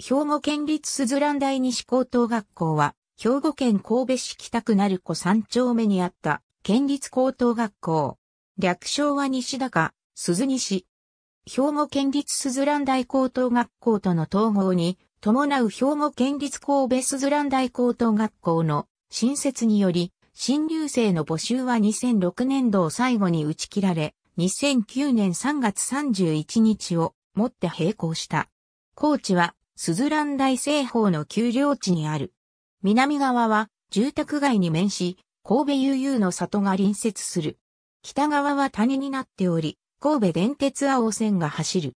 兵庫県立鈴蘭大西高等学校は、兵庫県神戸市北区成子三丁目にあった県立高等学校。略称は西高、鈴西。兵庫県立鈴蘭大高等学校との統合に、伴う兵庫県立神戸鈴蘭大高等学校の新設により、新入生の募集は2006年度を最後に打ち切られ、2009年3月31日をもって閉校した。コーチは、スズラン大西方の丘陵地にある。南側は住宅街に面し、神戸悠々の里が隣接する。北側は谷になっており、神戸電鉄青線が走る。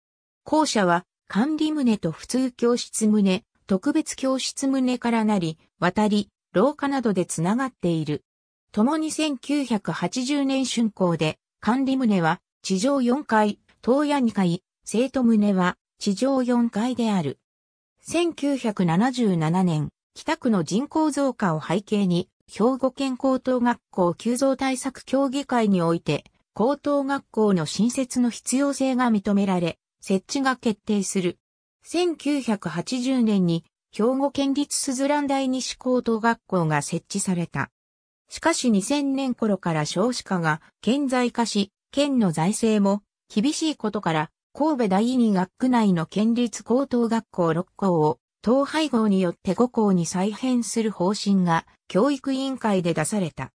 校舎は管理棟と普通教室棟、特別教室棟からなり、渡り、廊下などでつながっている。共に1980年春校で、管理棟は地上4階、東屋2階、生徒棟は地上4階である。1977年、北区の人口増加を背景に、兵庫県高等学校急増対策協議会において、高等学校の新設の必要性が認められ、設置が決定する。1980年に、兵庫県立鈴蘭大西高等学校が設置された。しかし2000年頃から少子化が顕在化し、県の財政も厳しいことから神戸第二学区内の県立高等学校6校を、統廃合によって5校に再編する方針が教育委員会で出された。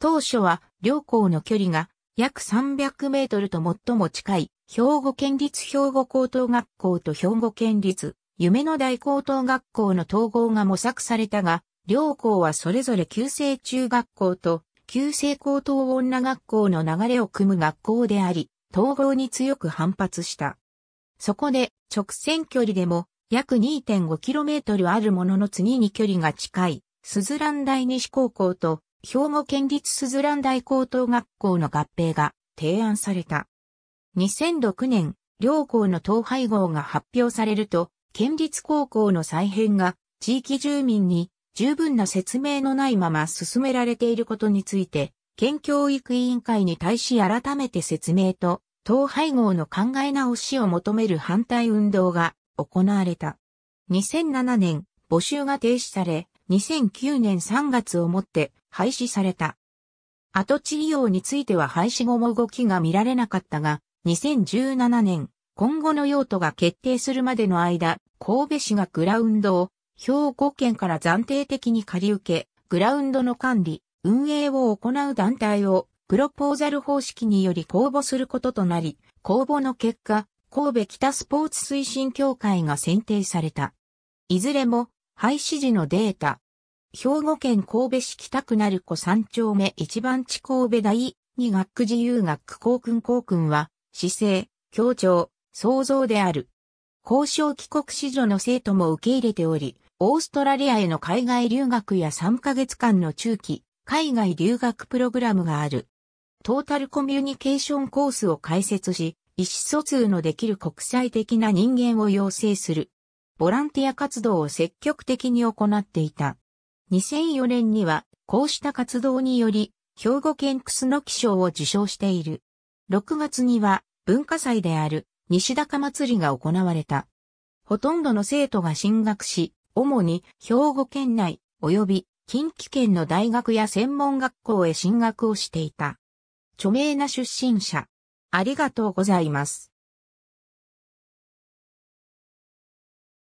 当初は両校の距離が約300メートルと最も近い兵庫県立兵庫高等学校と兵庫県立夢の大高等学校の統合が模索されたが、両校はそれぞれ旧制中学校と旧制高等女学校の流れを組む学校であり、統合に強く反発した。そこで直線距離でも約 2.5km あるものの次に距離が近い、スズラン大西高校と兵庫県立スズラン大高等学校の合併が提案された。2006年、両校の統廃合が発表されると、県立高校の再編が地域住民に十分な説明のないまま進められていることについて、県教育委員会に対し改めて説明と統廃合の考え直しを求める反対運動が行われた。2007年、募集が停止され、2009年3月をもって廃止された。跡地利用については廃止後も動きが見られなかったが、2017年、今後の用途が決定するまでの間、神戸市がグラウンドを兵庫県から暫定的に借り受け、グラウンドの管理、運営を行う団体をプロポーザル方式により公募することとなり、公募の結果、神戸北スポーツ推進協会が選定された。いずれも、廃止時のデータ。兵庫県神戸市北区る子三丁目一番地神戸大二学区自由学区校訓校訓は、姿勢、協調、創造である。交渉帰国子女の生徒も受け入れており、オーストラリアへの海外留学や3ヶ月間の中期、海外留学プログラムがある。トータルコミュニケーションコースを開設し、意思疎通のできる国際的な人間を養成する。ボランティア活動を積極的に行っていた。2004年には、こうした活動により、兵庫県楠木賞を受賞している。6月には、文化祭である、西高祭りが行われた。ほとんどの生徒が進学し、主に兵庫県内及び近畿圏の大学や専門学校へ進学をしていた。著名な出身者。ありがとうございます。